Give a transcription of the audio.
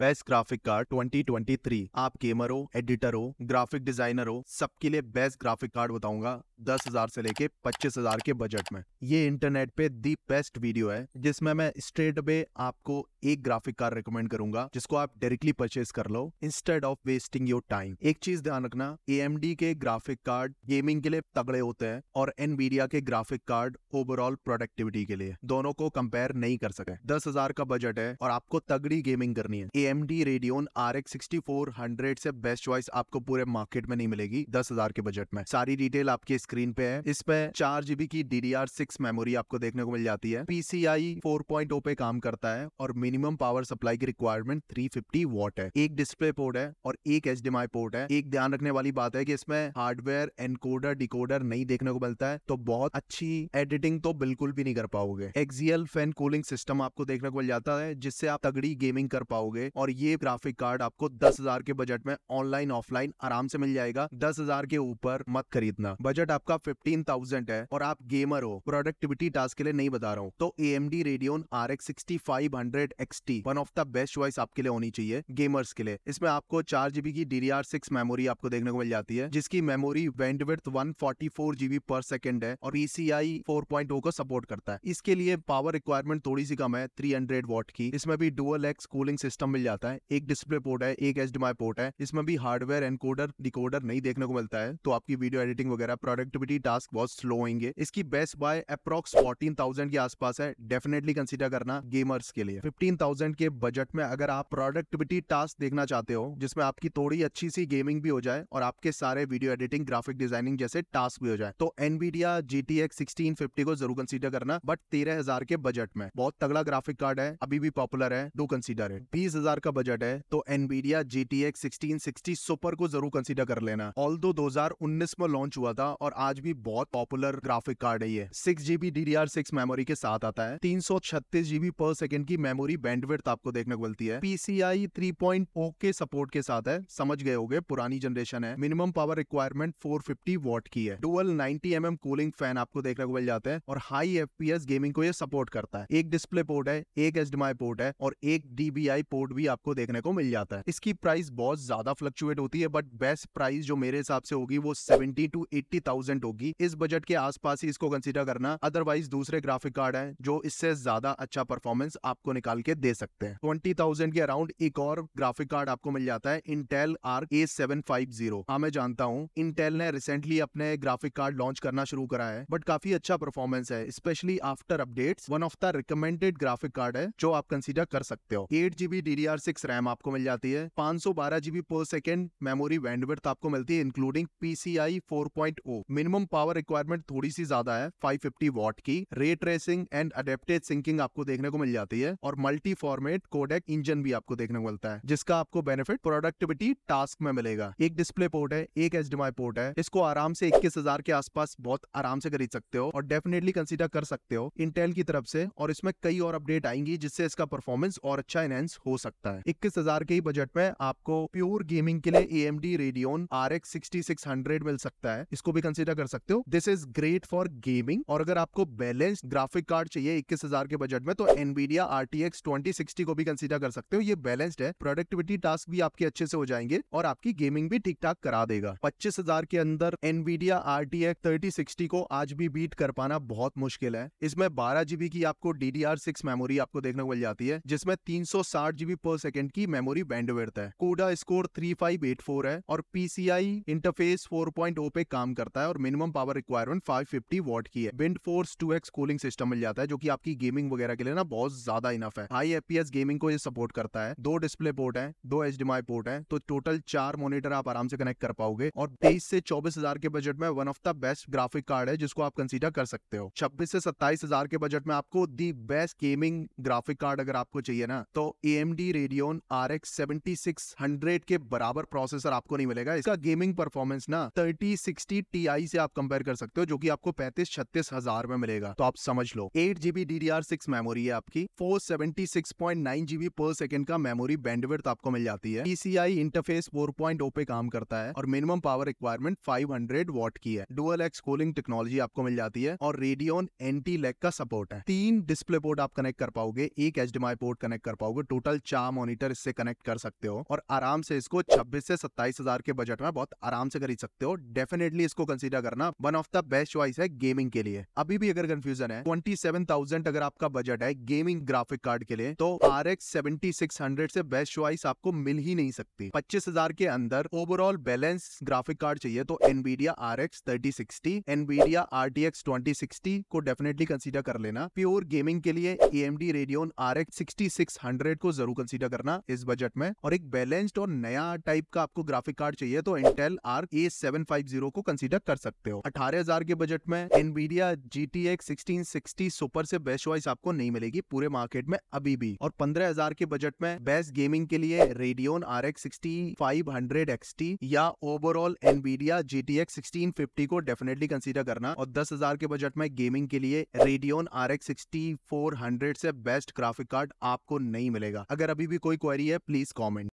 best graphic card 2023 आप editor एडिटरों graphic डिजाइनरों सबके लिए बेस्ट ग्राफिक कार्ड बताऊंगा दस हजार से लेके पच्चीस हजार के बजट में ये इंटरनेट पे दी बेस्ट वीडियो है जिसमें मैं स्ट्रेट अवे आपको एक ग्राफिक कार्ड रिकमेंड करूंगा जिसको आप डायरेक्टली परचेज कर लो instead of wasting your time एक चीज ध्यान रखना ए के ग्राफिक कार्ड गेमिंग के लिए तगड़े होते हैं और एन के ग्राफिक कार्ड ओवरऑल प्रोडक्टिविटी के लिए दोनों को कंपेयर नहीं कर सके दस हजार का बजट है और आपको तगड़ी गेमिंग करनी है A M D Radeon R X sixty four hundred से बेस्ट चॉइस आपको पूरे मार्केट में नहीं मिलेगी दस हजार के बजट में सारी डिटेल आपके स्क्रीन पे है इसमें चार जीबी की D D R six memory आपको देखने को मिल जाती है पीसीआई फोर पॉइंट पे काम करता है और मिनिमम पावर सप्लाई की रिक्वायरमेंट थ्री फिफ्टी वॉट है एक डिस्प्ले पोर्ट है और एक एच पोर्ट है एक ध्यान रखने वाली बात है की इसमें हार्डवेयर एनकोडर डिकोडर नहीं देखने को मिलता है तो बहुत अच्छी एडिटिंग तो बिल्कुल भी नहीं कर पाओगे एक्सियल फैन कूलिंग सिस्टम आपको देखने को मिल जाता है जिससे आप तगड़ी गेमिंग कर पाओगे और ये ग्राफिक कार्ड आपको दस हजार के बजट में ऑनलाइन ऑफलाइन आराम से मिल जाएगा दस हजार के ऊपर मत खरीदना बजट आप आपका फिफ्टीन थाउजेंड है और आप गेमर हो प्रोडक्टिविटी टास्क के लिए नहीं बता रहा हूँ तो A M D Radeon R X sixty five hundred X T one of the best choice आपके लिए होनी चाहिए गेमर्स के लिए इसमें आपको चार जीबी की D D R six memory आपको देखने को मिल जाती है जिसकी memory bandwidth one forty four GB per second है और ईसीआई फोर पॉइंट को सपोर्ट करता है इसके लिए पावर रिक्वायरमेंट थोड़ी सी कम है थ्री हंड्रेड वॉट की इसमें भी डुअल एक्स कूलिंग सिस्टम मिल जाता है एक डिस्प्ले पोर्ट है एक एच पोर्ट है इसमें भी हार्डवेयर एनकोडर डिकोडर नहीं देखने को मिलता है तो आपकी वीडियो एडिटिंग वगैरह प्रोडक्ट एक्टिविटी टास्क बहुत स्लो होंगे इसकी best buy approx fourteen thousand के आसपास है डेफिनेटली कंसिडर करना गेमर्स के लिए फिफ्टीन थाउजेंड के बजट में अगर आप प्रोडक्टिविटी टास्क देखना चाहते हो जिसमें आपकी थोड़ी अच्छी सी गेमिंग भी हो जाए और आपके सारे वीडियो एडिटिंग ग्राफिक डिजाइनिंग जैसे टास्क भी हो जाए तो NVIDIA G T X sixteen fifty को जरूर कंसिडर करना बट तेरह हजार के बजट में बहुत तगड़ा ग्राफिक कार्ड है अभी भी पॉपुलर है डू कंसिडर इट बीस हजार का बजट है तो NVIDIA G T X sixteen sixty super को जरूर कंसिडर कर लेना ऑल दो हजार उन्नीस में लॉन्च हुआ था और आज भी बहुत पॉपुलर ग्राफिक कार्ड है ये six GB D D R six memory के साथ आता है तीन सौ छत्तीस जीबी पर सेकेंड की मेमोरी बैंडविड आपको देखने को मिलती है पीसीआई थ्री पॉइंट ओ के सपोर्ट के साथ है समझ गए होगे पुरानी जनरेशन है minimum power requirement four fifty watt की है dual ninety M M cooling fan आपको देखने को मिल जाते हैं और high F P S gaming को यह सपोर्ट करता है एक डिस्प्ले पोर्ट है एक एच पोर्ट है और एक डीबीआई पोर्ट भी आपको देखने को मिल जाता है इसकी प्राइस बहुत ज्यादा फ्लक्चुएट होती है बट बेस्ट प्राइस जो मेरे हिसाब से होगी वो seventy two eighty thousand thousand होगी इस बजट के आसपास ही इसको कंसिडर करना अदरवाइज दूसरे ग्राफिक कार्ड है जो इससे ज्यादा अच्छा परफॉर्मेंस आपको निकाल के दे सकते हैं ट्वेंटी थाउजेंड के अराउंड एक और ग्राफिक कार्ड आपको मिल जाता है Intel R A seven five zero हाँ मैं जानता हूँ इंटेल ने रिसेंटली अपने ग्राफिक कार्ड लॉन्च करना शुरू करा है बट काफी अच्छा परफॉर्मेंस है specially after updates one of the recommended graphic card है जो आप कंसिडर कर सकते हो eight GB D D R six RAM आपको मिल जाती है पांच सौ बारह जीबी पर सेकेंड मेमोरी वैंडविथ आपको मिलती है including PCI four point O minimum power requirement थोड़ी सी ज्यादा है 550 वॉट की ray tracing and adapted sinking आपको देखने को मिल जाती है और मल्टी फॉर्मेट कोडेक इंजन भी आपको देखने को मिलता है जिसका आपको बेनिफिट प्रोडक्टिविटी टास्क में मिलेगा एक डिस्प्ले पोर्ट है एक एच पोर्ट है इसको आराम से इक्कीस के आसपास बहुत आराम से खरीद सकते हो और डेफिनेटली कंसिडर कर सकते हो इंटेल की तरफ से और इसमें कई और अपडेट आएंगी जिससे इसका परफॉर्मेंस और अच्छा एनहेंस हो सकता है इक्कीस के ही बजट में आपको प्योर गेमिंग के लिए A M D Radeon R मिल सकता है इसको भी कंसिडर कंसिडर कर सकते हो this is great for gaming और अगर आपको बैलेंस ग्राफिक कार्ड चाहिए इक्कीस हजार के बजट में तो NVIDIA R T X twenty sixty को भी कंसिडर कर सकते हो ये बैलेंस्ड है प्रोडक्टिविटी टास्क भी आपके अच्छे से हो जाएंगे और आपकी गेमिंग भी ठीक ठाक करा देगा पच्चीस हजार के अंदर NVIDIA R T X thirty sixty को आज भी बीट कर पाना बहुत मुश्किल है इसमें बारह जीबी की आपको D D R six memory आपको देखने को मिल जाती है जिसमें तीन सौ साठ जीबी पर सेकेंड की मेमोरी वेड़ है कोडा स्कोर थ्री फाइव एट फोर है और PCI interface four point O पे काम करता है और मिनिमम पावर रिक्वायरमेंट 550 वॉट की है wind force 2x cooling system मिल जाता है जो कि आपकी गेमिंग वगैरह के लिए ना बहुत ज्यादा इनफ है हाई एफपीएस गेमिंग को ये सपोर्ट करता है दो डिस्प्ले पोर्ट है दो एच पोर्ट है तो टोटल चार मोनिटर आप आराम से कनेक्ट कर पाओगे और तेईस से चौबीस के बजट में one of the best graphic card है जिसको आप कंसिडर कर सकते हो छब्बीस से सत्ताईस के बजट में आपको the best gaming graphic card अगर आपको चाहिए ना तो A M D Radeon R X seventy six hundred के बराबर प्रोसेसर आपको नहीं मिलेगा इसका गेमिंग परफॉर्मेंस ना थर्टी सिक्सटी टी आई से आप कंपेयर कर सकते हो जो कि आपको पैंतीस छत्तीस हजार में मिलेगा तो आप समझ लो eight GB D D R six memory है आपकी four seventy six point nine GB per second का मेमोरी बैंडविड्थ आपको मिल जाती है PCI interface four point O पे काम करता है और minimum power requirement five hundred watt की है डुअल एक्स कूलिंग टेक्नोलॉजी आपको मिल जाती है और रेडियोन एंटी लेग का सपोर्ट है तीन डिस्प्ले पोर्ट आप कनेक्ट कर पाओगे एक एच पोर्ट कनेक्ट कर पाओगे टोटल चार मॉनिटर इससे कनेक्ट कर सकते हो और आराम से इसको छब्बीस से सत्ताईस हजार के बजट में बहुत आराम से खरीद सकते हो डेफिनेटली इसको कंसीडर सीधा करना one of the best choice है गेमिंग के लिए अभी भी अगर कंफ्यूजन है ट्वेंटी अगर आपका बजट है गेमिंग ग्राफिक कार्ड के लिए तो आर एक्स से बेस्ट चॉइस आपको मिल ही नहीं सकती पच्चीस के अंदर ओवरऑल बैलेंस ग्राफिक कार्ड चाहिए तो NVIDIA R X thirty sixty NVIDIA R T X twenty sixty को डेफिनेटली कंसिडर कर लेना प्योर गेमिंग के लिए A M D Radeon R X sixty six hundred को जरूर कंसिडर करना इस बजट में और एक बैलेंस्ड और नया टाइप का आपको ग्राफिक कार्ड चाहिए तो Intel R A seven five zero को कंसिडर कर सकते हो अठारह हजार के बजट में NVIDIA G T X sixteen sixty super से बेस्ट चॉइस आपको नहीं मिलेगी पूरे मार्केट में अभी भी और पंद्रह हजार के बजट में बेस्ट गेमिंग के लिए Radeon R X sixty five hundred X T या overall NVIDIA G T X sixteen fifty को डेफिनेटली कंसिडर करना और दस हजार के बजट में गेमिंग के लिए Radeon R X sixty four hundred से बेस्ट ग्राफिक कार्ड आपको नहीं मिलेगा अगर अभी भी कोई क्वेरी है प्लीज कॉमेंट